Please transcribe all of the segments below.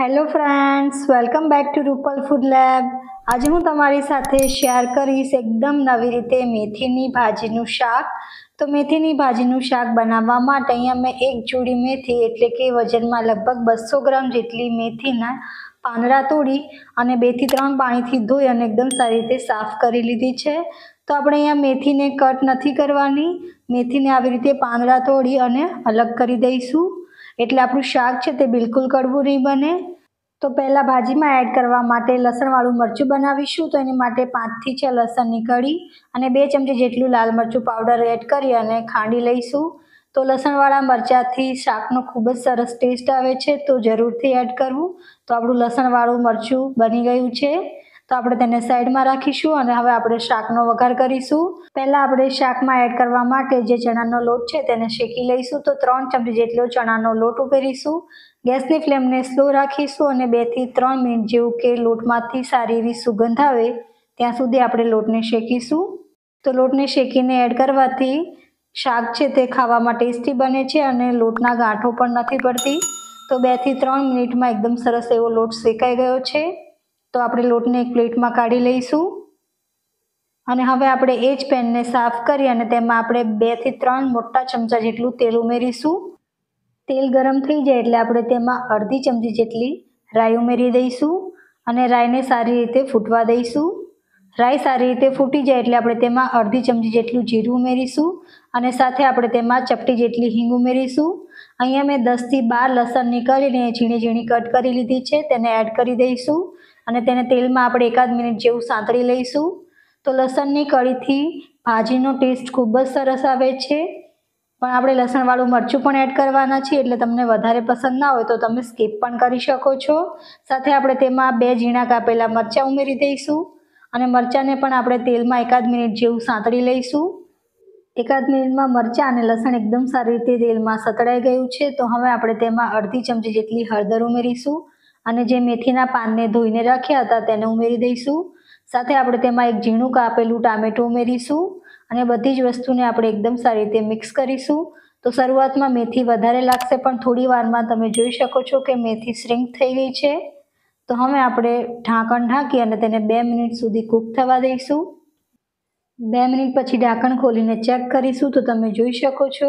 hello friends welcome back to Rupal food lab આજે હું તમારી સાથે શેર કરીશ એકદમ નવી રીતે મેથીની ભાજીનું શાક તો મેથીની ભાજીનું શાક બનાવવા માટે અહીંયા મેં એક જોડી મેથી એટલે કે વજનમાં લગભગ બસો ગ્રામ જેટલી મેથીના પાંદડા તોડી અને બેથી ત્રણ પાણીથી ધોઈ અને એકદમ સારી રીતે સાફ કરી લીધી છે તો આપણે અહીંયા મેથીને કટ નથી કરવાની મેથીને આવી રીતે પાંદડા તોડી અને અલગ કરી દઈશું એટલે આપણું શાક છે તે બિલકુલ કડવું નહીં બને તો પહેલાં ભાજીમાં એડ કરવા માટે લસણવાળું મરચું બનાવીશું તો એની માટે પાંચથી છ લસણની કળી અને બે ચમચી જેટલું લાલ મરચું પાવડર એડ કરી અને ખાંડી લઈશું તો લસણવાળા મરચાંથી શાકનો ખૂબ જ સરસ ટેસ્ટ આવે છે તો જરૂરથી એડ કરવું તો આપણું લસણવાળું મરચું બની ગયું છે તો આપણે તેને સાઈડમાં રાખીશું અને હવે આપણે શાકનો વઘાર કરીશું પહેલાં આપણે શાકમાં એડ કરવા માટે જે ચણાનો લોટ છે તેને શેકી લઈશું તો ત્રણ ચમચી જેટલો ચણાનો લોટ ઉમેરીશું ગેસની ફ્લેમને સ્લો રાખીશું અને બેથી ત્રણ મિનિટ જેવું કે લોટમાંથી સારી એવી સુગંધ આવે ત્યાં સુધી આપણે લોટને શેકીશું તો લોટને શેકીને એડ કરવાથી શાક છે તે ખાવામાં ટેસ્ટી બને છે અને લોટના ગાંઠો પણ નથી પડતી તો બેથી ત્રણ મિનિટમાં એકદમ સરસ એવો લોટ શેકાઈ ગયો છે તો આપણે લોટને એક પ્લેટમાં કાઢી લઈશું અને હવે આપણે એ જ પેનને સાફ કરી અને તેમાં આપણે બેથી ત્રણ મોટા ચમચા જેટલું તેલ ઉમેરીશું તેલ ગરમ થઈ જાય એટલે આપણે તેમાં અડધી ચમચી જેટલી રાઈ ઉમેરી દઈશું અને રાઈને સારી રીતે ફૂટવા દઈશું રાઈ સારી રીતે ફૂટી જાય એટલે આપણે તેમાં અડધી ચમચી જેટલું જીરું ઉમેરીશું અને સાથે આપણે તેમાં ચપટી જેટલી હિંગ ઉમેરીશું અહીંયા મેં દસથી બાર લસણ નીકળીને ઝીણી ઝીણી કટ કરી લીધી છે તેને એડ કરી દઈશું અને તેને તેલમાં આપણે એકાદ મિનિટ જેવું સાંતળી લઈશું તો લસણની કળીથી ભાજીનો ટેસ્ટ ખૂબ જ સરસ આવે છે પણ આપણે લસણવાળું મરચું પણ એડ કરવાના છીએ એટલે તમને વધારે પસંદ ના હોય તો તમે સ્કીપ પણ કરી શકો છો સાથે આપણે તેમાં બે ઝીણા કાપેલા મરચાં ઉમેરી દઈશું અને મરચાંને પણ આપણે તેલમાં એકાદ મિનિટ જેવું સાંતળી લઈશું એકાદ મિનિટમાં મરચાં અને લસણ એકદમ સારી રીતે તેલમાં સતળાઈ ગયું છે તો હવે આપણે તેમાં અડધી ચમચી જેટલી હળદર ઉમેરીશું અને જે મેથીના પાનને ધોઈને રાખ્યા હતા તેને ઉમેરી દઈશું સાથે આપણે તેમાં એક ઝીણું કાપેલું ટામેટું ઉમેરીશું અને બધી જ વસ્તુને આપણે એકદમ સારી રીતે મિક્સ કરીશું તો શરૂઆતમાં મેથી વધારે લાગશે પણ થોડી વારમાં તમે જોઈ શકો છો કે મેથી શ્રિંક થઈ ગઈ છે તો હવે આપણે ઢાંકણ ઢાંકી અને તેને બે મિનિટ સુધી કૂક થવા દઈશું બે મિનિટ પછી ઢાંકણ ખોલીને ચેક કરીશું તો તમે જોઈ શકો છો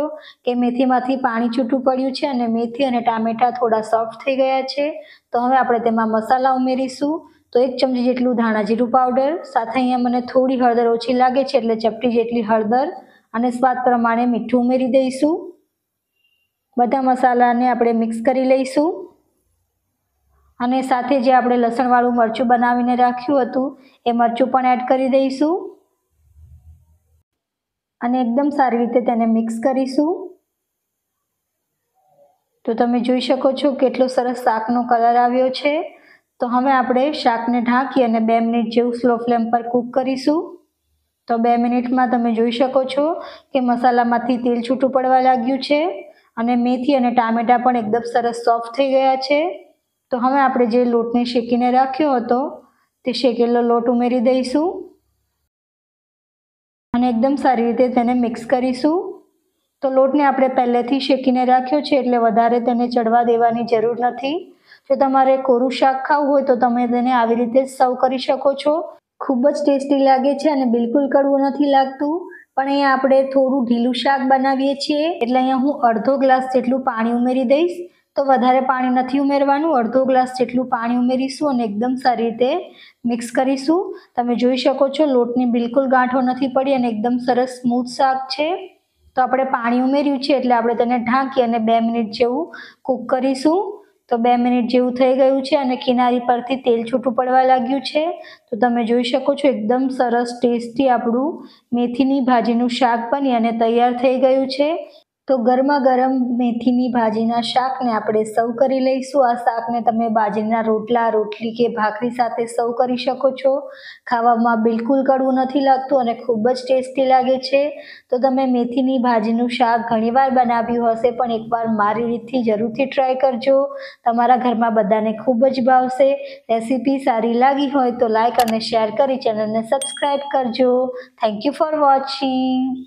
કે મેથીમાંથી પાણી છૂટું પડ્યું છે અને મેથી અને ટામેટાં થોડા સોફ્ટ થઈ ગયા છે તો હવે આપણે તેમાં મસાલા ઉમેરીશું તો એક ચમચી જેટલું ધાણા જીરું પાવડર સાથે અહીંયા મને થોડી હળદર ઓછી લાગે છે એટલે ચપટી જેટલી હળદર અને સ્વાદ પ્રમાણે મીઠું ઉમેરી દઈશું બધા મસાલાને આપણે મિક્સ કરી લઈશું અને સાથે જે આપણે લસણવાળું મરચું બનાવીને રાખ્યું હતું એ મરચું પણ એડ કરી દઈશું અને એકદમ સારી રીતે તેને મિક્સ કરીશું તો તમે જોઈ શકો છો કેટલો સરસ શાકનો કલર આવ્યો છે તો હવે આપણે શાકને ઢાંકી અને બે મિનિટ જેવું સ્લો ફ્લેમ પર કૂક કરીશું તો બે મિનિટમાં તમે જોઈ શકો છો કે મસાલામાંથી તેલ છૂટું પડવા લાગ્યું છે અને મેથી અને ટામેટાં પણ એકદમ સરસ સોફ્ટ થઈ ગયા છે તો હવે આપણે જે લોટને શેકીને રાખ્યો હતો તે શેકેલો લોટ ઉમેરી દઈશું અને એકદમ સારી રીતે તેને મિક્સ કરીશું તો લોટને આપણે પહેલેથી શેકીને રાખ્યો છે એટલે વધારે તેને ચડવા દેવાની જરૂર નથી જો તમારે કોરું શાક ખાવું હોય તો તમે તેને આવી રીતે સર્વ કરી શકો છો ખૂબ જ ટેસ્ટી લાગે છે અને બિલકુલ કડવું નથી લાગતું પણ અહીંયા આપણે થોડું ઢીલું શાક બનાવીએ છીએ એટલે અહીંયા હું અડધો ગ્લાસ જેટલું પાણી ઉમેરી દઈશ તો વધારે પાણી નથી ઉમેરવાનું અડધો ગ્લાસ જેટલું પાણી ઉમેરીશું અને એકદમ સારી રીતે મિક્સ કરીશું તમે જોઈ શકો છો લોટની બિલકુલ ગાંઠો નથી પડી અને એકદમ સરસ સ્મૂથ શાક છે તો આપણે પાણી ઉમેર્યું છે એટલે આપણે તેને ઢાંકી અને બે મિનિટ જેવું કૂક કરીશું તો બે મિનિટ જેવું થઈ ગયું છે અને કિનારી પરથી તેલ છૂટું પડવા લાગ્યું છે તો તમે જોઈ શકો છો એકદમ સરસ ટેસ્ટી આપણું મેથીની ભાજીનું શાક બની અને તૈયાર થઈ ગયું છે તો ગરમા ગરમ મેથીની ભાજીના શાકને આપણે સર્વ કરી લઈશું આ શાકને તમે બાજરીના રોટલા રોટલી કે ભાખરી સાથે સર્વ કરી શકો છો ખાવામાં બિલકુલ કડવું નથી લાગતું અને ખૂબ જ ટેસ્ટી લાગે છે તો તમે મેથીની ભાજીનું શાક ઘણીવાર બનાવ્યું હશે પણ એકવાર મારી રીતથી જરૂરથી ટ્રાય કરજો તમારા ઘરમાં બધાને ખૂબ જ ભાવશે રેસીપી સારી લાગી હોય તો લાઇક અને શેર કરી ચેનલને સબસ્ક્રાઈબ કરજો થેન્ક યુ ફોર વોચિંગ